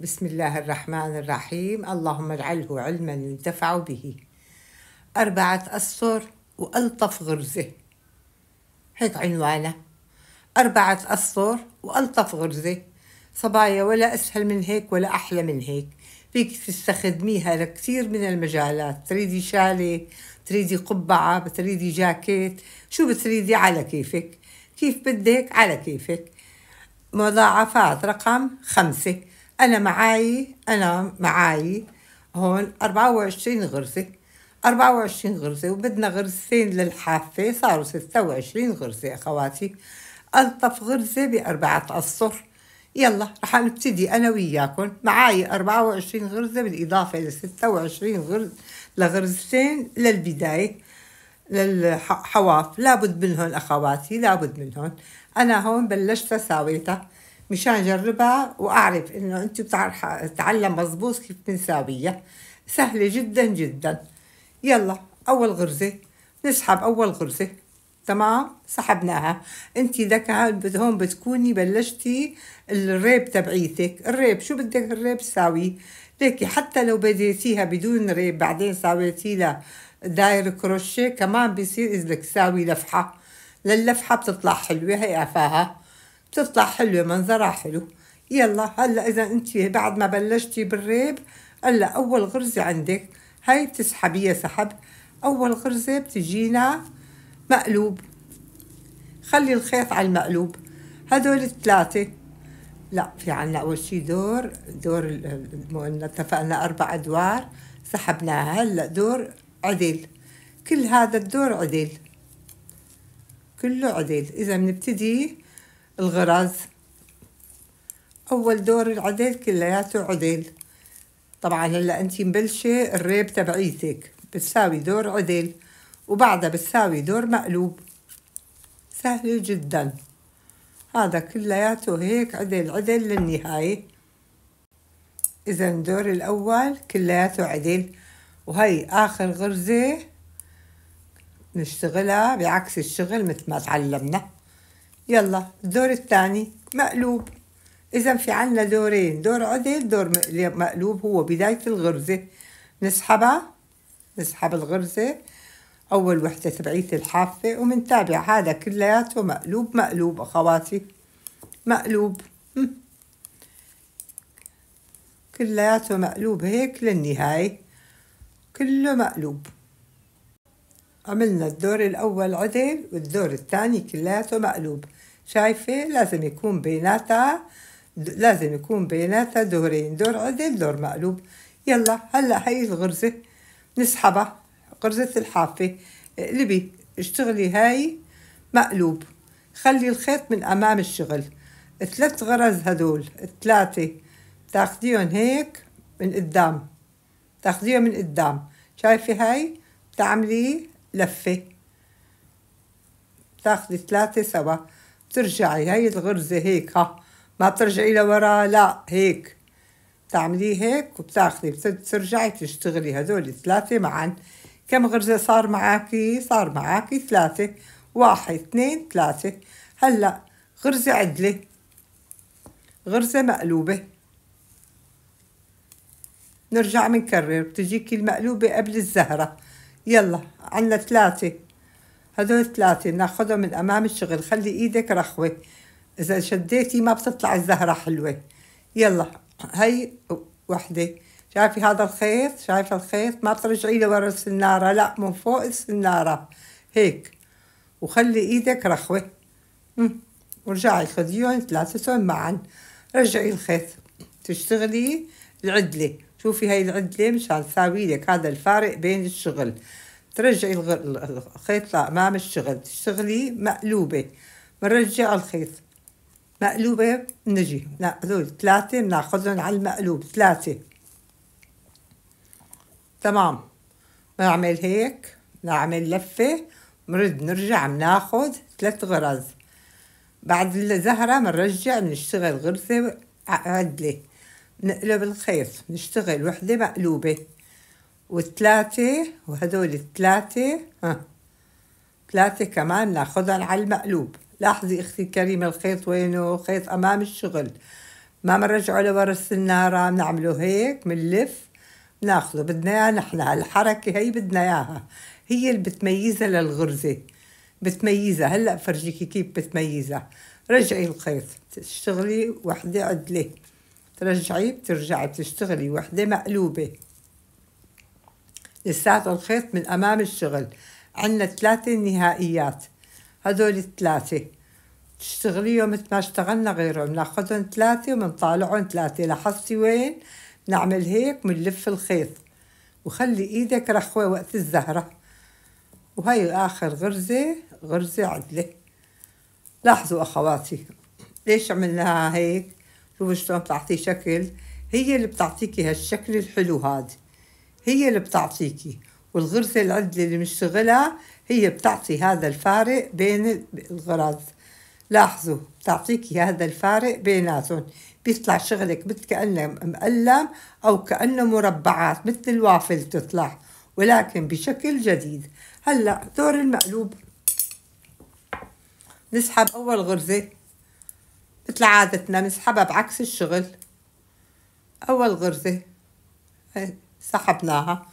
بسم الله الرحمن الرحيم اللهم اجعله علما ينتفع به أربعة أسطر وألطف غرزة هيك عنوانه أربعة أسطر وألطف غرزة صبايا ولا أسهل من هيك ولا أحلى من هيك فيك تستخدميها لكثير من المجالات تريدي شالة تريدي قبعة بتريدي جاكيت شو بتريدي على كيفك كيف بدك على كيفك مضاعفات رقم خمسة أنا معاي أنا معاي هون 24 غرزة 24 غرزة وبدنا غرزتين للحافة صاروا 26 غرزة أخواتي ألطف غرزة بأربعة أسطر يلا رح نبتدي أنا وياكم معاي 24 غرزة بالإضافة ل 26 غرز لغرزتين للبداية للحواف لابد منهم أخواتي لابد منهم أنا هون بلشت ساويتها مشان جربها واعرف انه انت بتعرف تعلم مزبوط كيف بنساويها سهلة جدا جدا يلا اول غرزة نسحب اول غرزة تمام سحبناها انت ذاك هون بتكوني بلشتي الريب تبعيتك الريب شو بدك الريب تساوي ليكي حتى لو بديتيها بدون ريب بعدين ساويتي لها داير كروشيه كمان بيصير بدك تساوي لفحه للفحه بتطلع حلوه هي قفاها بتطلع حلوة منظرها حلو يلا هلا إذا أنت بعد ما بلشتي بالريب هلا أول غرزة عندك هاي بتسحبيها سحب أول غرزة بتجينا مقلوب خلي الخيط على المقلوب هدول الثلاثة لا في عنا أول شيء دور دور اتفقنا أربع أدوار سحبناها هلا دور عدل كل هذا الدور عدل كله عدل إذا بنبتدي الغرز أول دور العدل كلياته عدل طبعا هلا أنت مبلشة الريب تبعيتك بتساوي دور عدل وبعدها بتساوي دور مقلوب سهل جدا هذا كلياته هيك عدل عدل للنهاية إذا الدور الأول كلياته عدل وهي آخر غرزة نشتغلها بعكس الشغل مثل ما تعلمنا يلا الدور الثاني مقلوب إذا في عنا دورين دور عدل دور مقلوب هو بداية الغرزة نسحبها نسحب الغرزة أول وحدة تبعية الحافة ومنتابع هذا كلياته مقلوب مقلوب أخواتي مقلوب كلياته مقلوب هيك للنهاية كله مقلوب عملنا الدور الأول عدل والدور الثاني كلياته مقلوب شايفة لازم يكون بيناتها لازم يكون بيناتها دورين دور عدل دور مقلوب يلا هلا هاي الغرزة نسحبها غرزة الحافة اقلبي اشتغلي هاي مقلوب خلي الخيط من أمام الشغل الثلاث غرز هدول ثلاثة بتاخديهم هيك من قدام تاخديهم من قدام شايفة هاي بتعملي لفة بتاخدي ثلاثة سوا ترجعي هاي الغرزة هيك ها ما بترجعي لورا لا هيك بتعمليه هيك وبتاخدي بترجعي تشتغلي هدول ثلاثة معا كم غرزة صار معاكي صار معاكي ثلاثة واحد اثنين ثلاثة هلأ غرزة عدلة غرزة مقلوبة نرجع منكرر بتجيكي المقلوبة قبل الزهرة يلا عنا ثلاثة هذول الثلاثة ناخذهم من أمام الشغل خلي إيدك رخوة إذا شديتي ما بتطلع الزهرة حلوة يلا هاي وحدة شايفي هذا الخيط شايفة الخيط ما بترجعي لورا السنارة لا من فوق السنارة هيك وخلي إيدك رخوة ورجعي خذيهم سن معا رجعي الخيط تشتغلي العدلة شوفي هاي العدلة مشان تساوي لك هذا الفارق بين الشغل ترجعي الخيط لا عم الشغل تشتغلي مقلوبة بنرجع الخيط مقلوبة نجي لا هذول ثلاثة بناخذهم على المقلوب ثلاثة تمام بنعمل هيك بنعمل لفة بنرد نرجع بناخذ ثلاث غرز بعد الزهرة بنرجع بنشتغل غرزة عدلة بنقلب الخيط بنشتغل وحدة مقلوبة والثلاثة وهدول الثلاثة ها ثلاثة كمان ناخدهم على المقلوب لاحظي أختي الكريمة الخيط وينه خيط أمام الشغل ما بنرجعه لورا السنارة بنعمله هيك بنلف بناخده بدنا اياها نحن هالحركة هي بدنا اياها هي اللي بتميزها للغرزة بتميزها هلا بفرجيكي كيف بتميزها رجعي الخيط تشتغلي وحدة عدلة ترجعي بترجعي بتشتغلي وحدة مقلوبة لساته الخيط من أمام الشغل عندنا ثلاثة نهائيات هدول الثلاثة تشتغليهم مثل ما اشتغلنا غيرهم ناخذهم ثلاثة ومنطالعهم ثلاثة لاحظتي وين نعمل هيك ونلف الخيط وخلي ايدك رخوة وقت الزهرة وهي آخر غرزة غرزة عدلة لاحظوا أخواتي ليش عملناها هيك شوفوا شلون بتعطي شكل هي اللي بتعطيكي هالشكل الحلو هاد هي اللي بتعطيكي والغرزة العدلة اللي بنشتغلها هي بتعطي هذا الفارق بين الغرز لاحظوا بتعطيكي هذا الفارق بيناتهم بيطلع شغلك مثل كأنه مقلم أو كأنه مربعات مثل الوافل تطلع ولكن بشكل جديد هلأ دور المقلوب نسحب أول غرزة مثل عادتنا بنسحبها بعكس الشغل أول غرزة سحبناها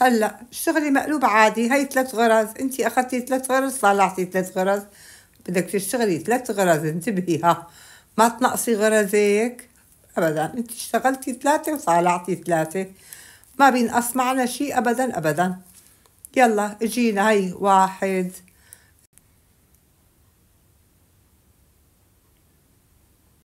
هلا اشتغلي مقلوب عادي هي ثلاث غرز انت اخذتي ثلاث غرز طلعتي ثلاث غرز بدك تشتغلي ثلاث غرز انتبهي ها ما تنقصي غرزك ابدا انت اشتغلتي ثلاثه وطلعتي ثلاثه ما بينقص معنا شيء ابدا ابدا يلا اجينا هي واحد